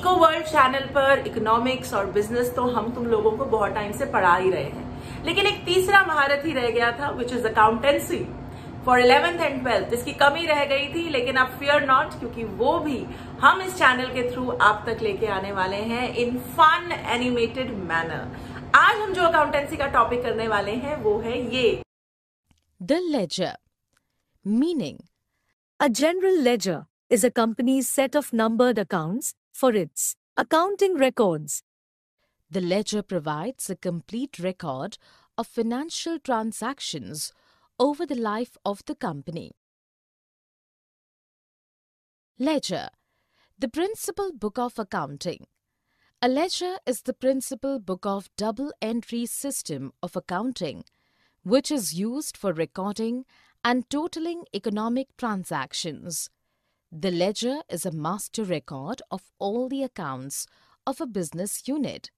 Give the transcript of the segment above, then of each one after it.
Eco world channel पर economics और business तो हम तुम लोगों को बहुत टाइम से पढ़ा ही रहे हैं लेकिन एक तीसरा महारत ही रह गया था which is accountancy for eleventh and twelfth इसकी कमी रह गई थी लेकिन आप फियर नॉट क्योंकि वो भी हम इस चैनल के थ्रू आप तक लेके आने वाले हैं इन फन एनिमेटेड मैनर आज हम जो अकाउंटेंसी का टॉपिक करने वाले हैं वो है ये the ledger meaning a general ledger is a company set of numbered accounts for its accounting records. The ledger provides a complete record of financial transactions over the life of the company. Ledger The Principal Book of Accounting A ledger is the principal book of double-entry system of accounting which is used for recording and totaling economic transactions. The ledger is a master record of all the accounts of a business unit.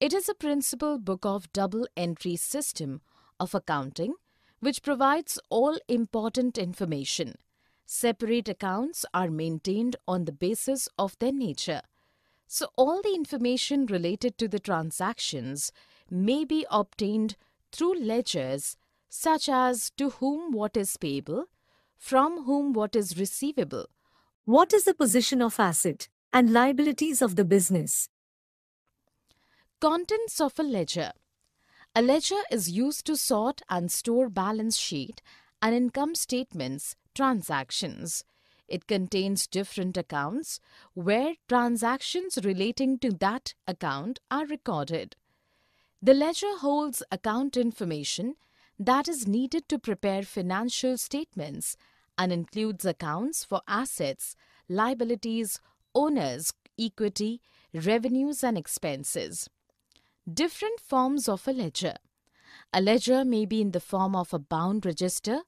It is a principal book of double entry system of accounting which provides all important information. Separate accounts are maintained on the basis of their nature. So all the information related to the transactions may be obtained through ledgers such as to whom what is payable, from whom what is receivable, what is the position of asset and liabilities of the business? Contents of a ledger. A ledger is used to sort and store balance sheet and income statements, transactions. It contains different accounts where transactions relating to that account are recorded. The ledger holds account information that is needed to prepare financial statements and includes accounts for assets, liabilities, owners, equity, revenues and expenses. Different forms of a ledger. A ledger may be in the form of a bound register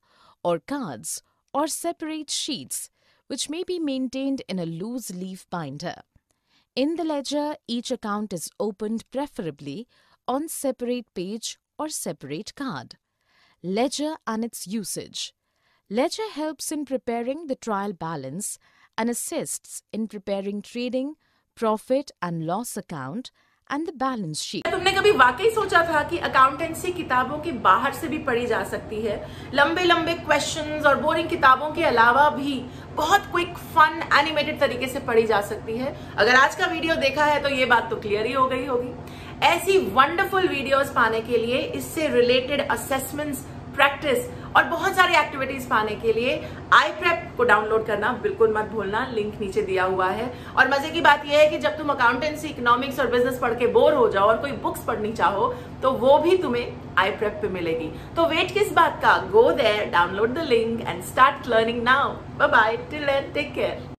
or cards or separate sheets which may be maintained in a loose leaf binder. In the ledger, each account is opened preferably on separate page or separate card. Ledger and its usage. Ledger helps in preparing the trial balance and assists in preparing trading, profit and loss account and the balance sheet. तुमने कभी वाकई सोचा था कि accountancy किताबों के बाहर से भी पढ़ी जा सकती है लंबे लंबे क्वेश्चंस और बोरिंग किताबों के अलावा भी बहुत क्विक फन एनिमेटेड तरीके से पढ़ी जा सकती है अगर आज का वीडियो देखा है तो ये बात तो क्लियर ही हो गई होगी ऐसी वंडरफुल वीडियोस पाने के लिए इससे रिलेटेड असेसमेंट्स प्रैक्टिस और बहुत सारी एक्टिविटीज पाने के लिए आई प्रेप को डाउनलोड करना बिल्कुल मत भूलना लिंक नीचे दिया हुआ है और मजे की बात यह है कि जब तुम अकाउंटेंसी इकोनॉमिक्स और बिजनेस पढ़ के बोर हो जाओ और कोई बुक्स पढ़नी चाहो तो वो भी तुम्हें आई प्रेप पे मिलेगी तो वेट किस बात का go there download the link and start learning now bye bye till take care